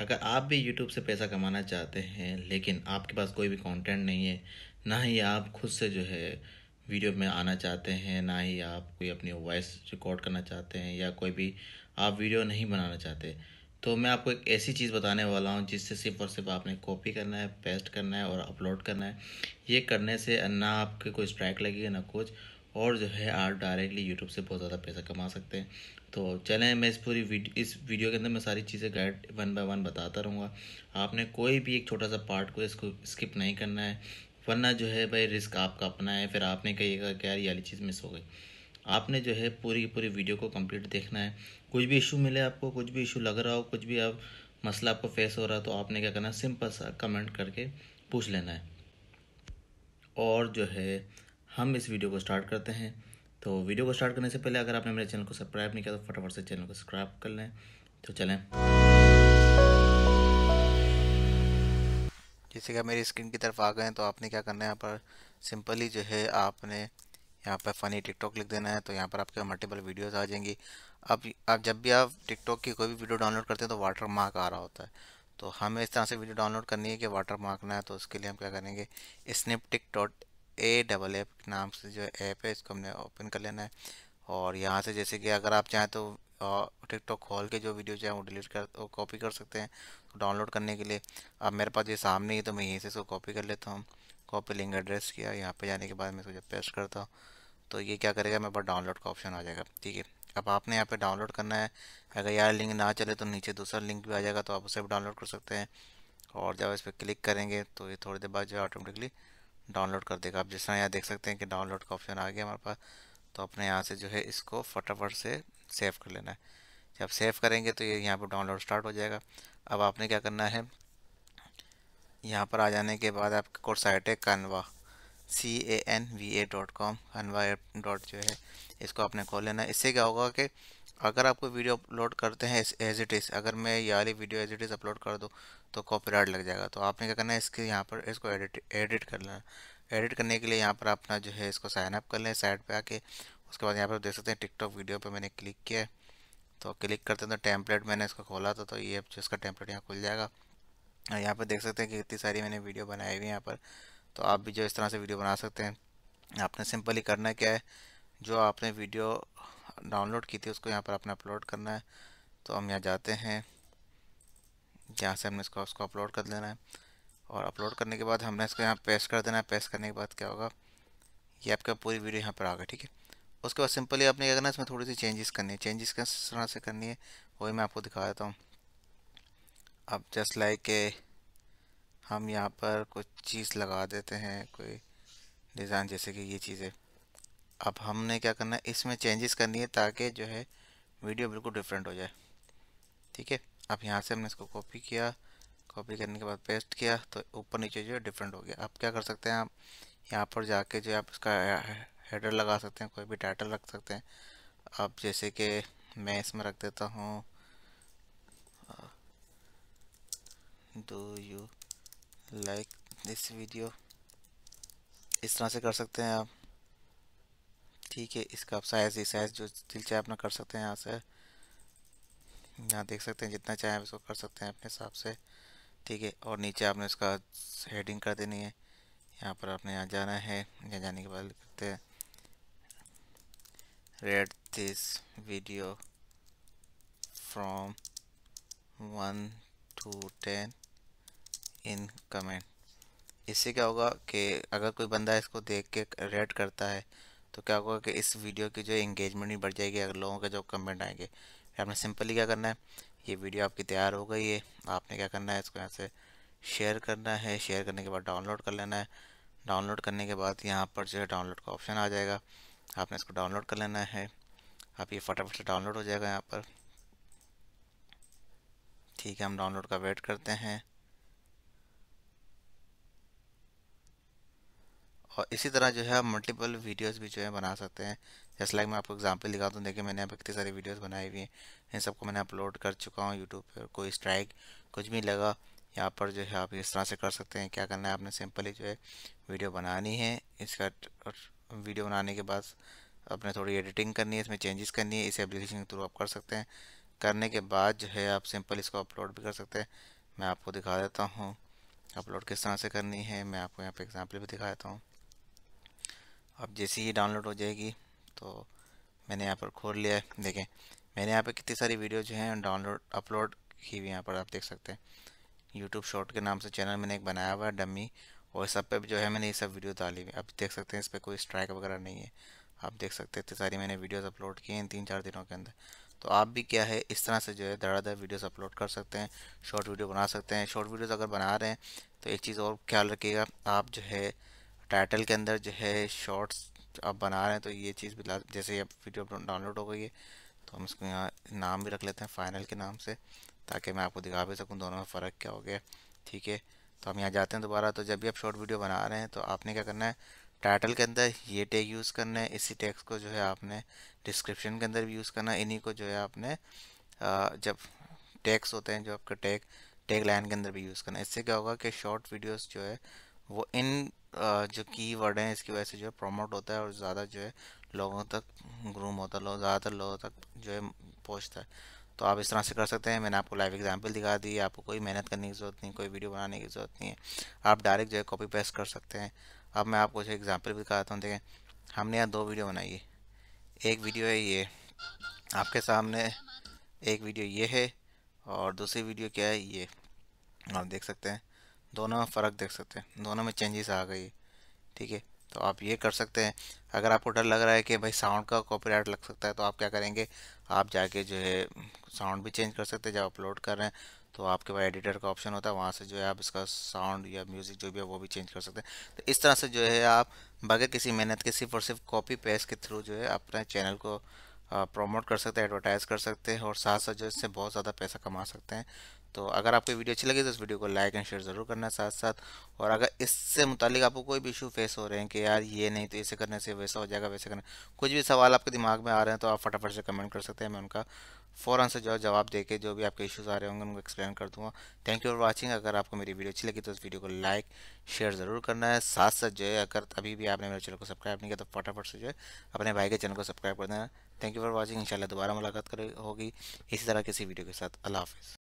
अगर आप भी YouTube से पैसा कमाना चाहते हैं लेकिन आपके पास कोई भी कंटेंट नहीं है ना ही आप खुद से जो है वीडियो में आना चाहते हैं ना ही आप कोई अपनी वॉइस रिकॉर्ड करना चाहते हैं या कोई भी आप वीडियो नहीं बनाना चाहते तो मैं आपको एक ऐसी चीज़ बताने वाला हूँ जिससे सिर्फ और सिर्फ आपने कॉपी करना है पेस्ट करना है और अपलोड करना है ये करने से ना आपके कोई स्ट्राइक लगेगी ना कुछ और जो है आप डायरेक्टली यूट्यूब से बहुत ज़्यादा पैसा कमा सकते हैं तो चलें मैं इस पूरी वीडियो इस वीडियो के अंदर मैं सारी चीज़ें गाइड वन बाय वन बताता रहूँगा आपने कोई भी एक छोटा सा पार्ट को इसको स्किप नहीं करना है वरना जो है भाई रिस्क आपका अपना है फिर आपने कहिएगा कि यार ये वाली चीज़ मिस हो गई आपने जो है पूरी पूरी वीडियो को कंप्लीट देखना है कुछ भी इशू मिले आपको कुछ भी इशू लग रहा हो कुछ भी आप मसला आपको फेस हो रहा हो तो आपने क्या करना है सिंपल सा कमेंट करके पूछ लेना है और जो है हम इस वीडियो को स्टार्ट करते हैं तो वीडियो को स्टार्ट करने से पहले अगर आपने मेरे चैनल को सब्सक्राइब नहीं किया तो फटाफट से चैनल को सब्सक्राइब कर लें तो चलें जैसे कि आप मेरी स्क्रीन की तरफ आ गए हैं तो आपने क्या करना है यहाँ पर सिंपली जो है आपने यहाँ पर फ़नी टिकटॉक लिख देना है तो यहाँ पर आपके मल्टीपल वीडियोस आ जाएंगी अब आप जब भी आप टिकटॉक की कोई भी वीडियो डाउनलोड करते हैं तो वाटर मार्क आ रहा होता है तो हमें इस तरह से वीडियो डाउनलोड करनी है कि वाटर मार्क ना है तो उसके लिए हम क्या करेंगे snip tick dot A double P नाम से जो ऐप है इसको हमने ओपन कर लेना है और यहाँ से जैसे कि अगर आप चाहें तो टिकटॉक खोल के जो वीडियो चाहें वो डिलीट कर कॉपी कर सकते हैं तो डाउनलोड करने के लिए अब मेरे पास ये सामने ही तो मैं यहीं से इसको कॉपी कर लेता हूँ कॉपी लिंक एड्रेस किया यहाँ पे जाने के बाद मैं इसको जब पेस्ट करता हूँ तो ये क्या करेगा मेरे पास डाउनलोड का ऑप्शन आ जाएगा ठीक है अब आपने यहाँ पे डाउनलोड करना है अगर यार लिंक ना चले तो नीचे दूसरा लिंक भी आ जाएगा तो आप उसे भी डाउनलोड कर सकते हैं और जब इस पर क्लिक करेंगे तो ये थोड़ी देर बाद जो है ऑटोमेटिकली डाउनलोड कर देगा आप जिस तरह यहाँ देख सकते हैं कि डाउनलोड का ऑप्शन आ गया हमारे पास तो अपने यहाँ से जो है इसको फटाफट से सेव कर लेना है जब सेव करेंगे तो ये यहाँ पर डाउनलोड स्टार्ट हो जाएगा अब आपने क्या करना है यहाँ पर आ जाने के बाद आपके कोर्स साइट है Canva C A N V A dot com Canva dot जो है इसको आपने खोल लेना इससे क्या होगा कि अगर आपको वीडियो अपलोड करते हैं एज इट इज़ अगर मैं ये वाली video as it is upload कर दूँ तो कॉपीराइट लग जाएगा तो आपने क्या करना है इसके यहाँ पर इसको एडिट एडिट कर लेना एडिट करने के लिए यहाँ पर अपना जो है इसको साइन अप कर लें साइड पर आके उसके बाद यहाँ पर देख सकते हैं टिकटॉक वीडियो पर मैंने क्लिक किया है तो क्लिक करते हैं तो टेम्पलेट मैंने इसको खोला था तो ये जो इसका टेम्पलेट यहाँ खुल जाएगा और यहाँ पर देख सकते हैं कि इतनी सारी मैंने वीडियो बनाई हुई है यहाँ पर तो आप भी जो इस तरह से वीडियो बना सकते हैं आपने सिंपली करना क्या है जो आपने वीडियो डाउनलोड की थी उसको यहाँ पर अपने अपलोड करना है तो हम यहाँ जाते हैं यहाँ से हमने इसको उसको अपलोड कर लेना है और अपलोड करने के बाद हमने इसको यहाँ पेस्ट कर देना है पेस्ट करने के बाद क्या होगा ये आपका पूरी वीडियो यहाँ पर आ गया ठीक है उसके बाद सिंपली आपने क्या करना है इसमें थोड़ी सी चेंजेस करनी है चेंजेस किस तरह से करनी है वही मैं आपको दिखा देता हूँ अब जस्ट लाइक के हम यहाँ पर कुछ चीज़ लगा देते हैं कोई डिज़ाइन जैसे कि ये चीज़ें अब हमने क्या करना है इसमें चेंजेस करनी है ताकि जो है वीडियो बिल्कुल डिफरेंट हो जाए ठीक है अब यहाँ से हमने इसको कॉपी किया कॉपी करने के बाद पेस्ट किया तो ऊपर नीचे जो है डिफरेंट हो गया अब क्या कर सकते हैं आप यहाँ पर जाके जो है आप इसका हेडर लगा सकते हैं कोई भी टाइटल रख सकते हैं अब जैसे कि मैं इसमें रख देता हूँ do you like this video इस तरह से कर सकते हैं आप ठीक है इसका आप साइज ये साइज जो दिल चाहे अपना कर सकते हैं यहाँ से यहाँ देख सकते हैं जितना चाहे आप इसको कर सकते हैं अपने हिसाब से ठीक है और नीचे आपने इसका हेडिंग कर देनी है यहाँ पर आपने यहाँ जाना है यहाँ जाने के बाद करते हैं read this video from one to ten in comment इससे क्या होगा कि अगर कोई बंदा इसको देख के रेड करता है तो क्या होगा कि इस वीडियो की जो इंगेजमेंट भी बढ़ जाएगी अगर लोगों के जो कमेंट आएंगे फिर आपने सिंपली क्या करना है ये वीडियो आपकी तैयार हो गई है आपने क्या करना है इसको यहाँ से शेयर करना है शेयर करने के बाद डाउनलोड कर लेना है डाउनलोड करने के बाद यहाँ पर जो है डाउनलोड का ऑप्शन आ जाएगा आपने इसको डाउनलोड कर लेना है आप ये फटाफट से डाउनलोड हो जाएगा यहाँ पर ठीक है हम डाउनलोड का वेट करते हैं और इसी तरह जो है आप मल्टीपल वीडियोस भी जो है बना सकते हैं जैसे लाइक मैं आपको एग्जांपल दिखाता हूँ देखिए मैंने यहाँ पर कितने सारी वीडियोस बनाई हुई हैं इन सबको मैंने अपलोड कर चुका हूँ यूट्यूब पर कोई स्ट्राइक कुछ भी लगा यहाँ पर जो है आप इस तरह से कर सकते हैं क्या करना है आपने सिंपली जो है वीडियो बनानी है इसका वीडियो बनाने के बाद आपने थोड़ी एडिटिंग करनी है इसमें चेंजेस करनी है इस एप्लीकेशन के थ्रू आप कर सकते हैं करने के बाद जो है आप सिंपल इसको अपलोड भी कर सकते हैं मैं आपको दिखा देता हूँ अपलोड किस तरह से करनी है मैं आपको यहाँ पे एग्जांपल भी दिखा देता हूँ अब जैसे ही डाउनलोड हो जाएगी तो मैंने यहाँ पर खोल लिया है देखें मैंने यहाँ पर कितनी सारी वीडियो जो हैं डाउनलोड अपलोड की हुई यहाँ पर आप देख सकते हैं यूट्यूब शॉर्ट के नाम से चैनल मैंने एक बनाया हुआ है डमी और सब पे जो है मैंने ये सब वीडियो डाली हुई आप देख सकते हैं इस पर कोई स्ट्राइक वगैरह नहीं है आप देख सकते हैं इतनी सारी मैंने वीडियोज़ अपलोड किए हैं तीन चार दिनों के अंदर तो आप भी क्या है इस तरह से जो है धड़ाधड़ वीडियोज़ अपलोड कर सकते हैं शॉर्ट वीडियो बना सकते हैं शॉर्ट वीडियोज़ अगर बना रहे हैं तो एक चीज़ और ख्याल रखिएगा आप जो है टाइटल के अंदर जो है शॉर्ट्स आप बना रहे हैं तो ये चीज़ भी जैसे ये वीडियो डाउनलोड हो गई है तो हम इसको यहाँ नाम भी रख लेते हैं फाइनल के नाम से ताकि मैं आपको दिखा भी सकूँ दोनों में फ़र्क क्या हो गया ठीक है तो हम यहाँ जाते हैं दोबारा तो जब भी आप शॉर्ट वीडियो बना रहे हैं तो आपने क्या करना है टाइटल के अंदर ये टैग यूज़ करना है इसी टैक्स को जो है आपने डिस्क्रिप्शन के अंदर भी यूज़ करना है इन्हीं को जो है आपने जब टैक्स होते हैं जो आपके टैग टैग लाइन के अंदर भी यूज़ करना है इससे क्या होगा कि शॉर्ट वीडियोस जो है वो इन जो की वर्ड हैं इसकी वजह से जो है प्रमोट होता है और ज़्यादा जो है लोगों तक ग्रूम होता है लोग ज़्यादातर लोगों तक जो है पहुँचता है तो आप इस तरह से कर सकते हैं मैंने आपको लाइव एग्जांपल दिखा दी आपको कोई मेहनत करने की ज़रूरत नहीं कोई वीडियो बनाने की ज़रूरत नहीं है आप डायरेक्ट जो है कॉपी पेस्ट कर सकते हैं अब मैं आपको जो एग्जाम्पल भी दिखाता हूँ देखें हमने यहाँ दो वीडियो बनाई है एक वीडियो है ये आपके सामने एक वीडियो ये है और दूसरी वीडियो क्या है ये आप देख सकते हैं दोनों में फ़र्क देख सकते हैं दोनों में चेंजेस आ गई ठीक है तो आप ये कर सकते हैं अगर आपको डर लग रहा है कि भाई साउंड का कॉपीराइट लग सकता है तो आप क्या करेंगे आप जाके जो है साउंड भी चेंज कर सकते हैं जब अपलोड कर रहे हैं तो आपके पास एडिटर का ऑप्शन होता है वहाँ से जो है आप इसका साउंड या म्यूज़िक जो भी है वो भी चेंज कर सकते हैं तो इस तरह से जो है आप बगैर किसी मेहनत के सिर्फ और सिर्फ कॉपी पेस्ट के थ्रू जो है अपने चैनल को प्रमोट कर सकते हैं एडवर्टाइज़ कर सकते हैं और साथ साथ जो इससे बहुत ज़्यादा पैसा कमा सकते हैं तो अगर आपको वीडियो अच्छी लगी तो इस वीडियो को लाइक एंड शेयर ज़रूर करना साथ साथ और अगर इससे मुतालिक आपको कोई भी इशू फेस हो रहे हैं कि यार ये नहीं तो ऐसे करने से वैसा हो जाएगा वैसे करना कुछ भी सवाल आपके दिमाग में आ रहे हैं तो आप फटाफट से कमेंट कर सकते हैं मैं उनका फ़ौरन से जो जवाब दे के जो भी आपके इशूज़ आ रहे होंगे उनको एक्सप्लेन कर दूँगा थैंक यू फॉर वॉचिंग अगर आपको मेरी वीडियो अच्छी लगी तो इस वीडियो को लाइक शेयर ज़रूर करना है साथ साथ जो है अगर अभी भी आपने मेरे चैनल को सब्सक्राइब नहीं किया तो फटाफट से जो है अपने भाई के चैनल को सब्सक्राइब कर देना थैंक यू फॉर वॉचिंग इंशाल्लाह दोबारा मुलाकात करे होगी इसी तरह किसी वीडियो के साथ अल्लाह हाफिज़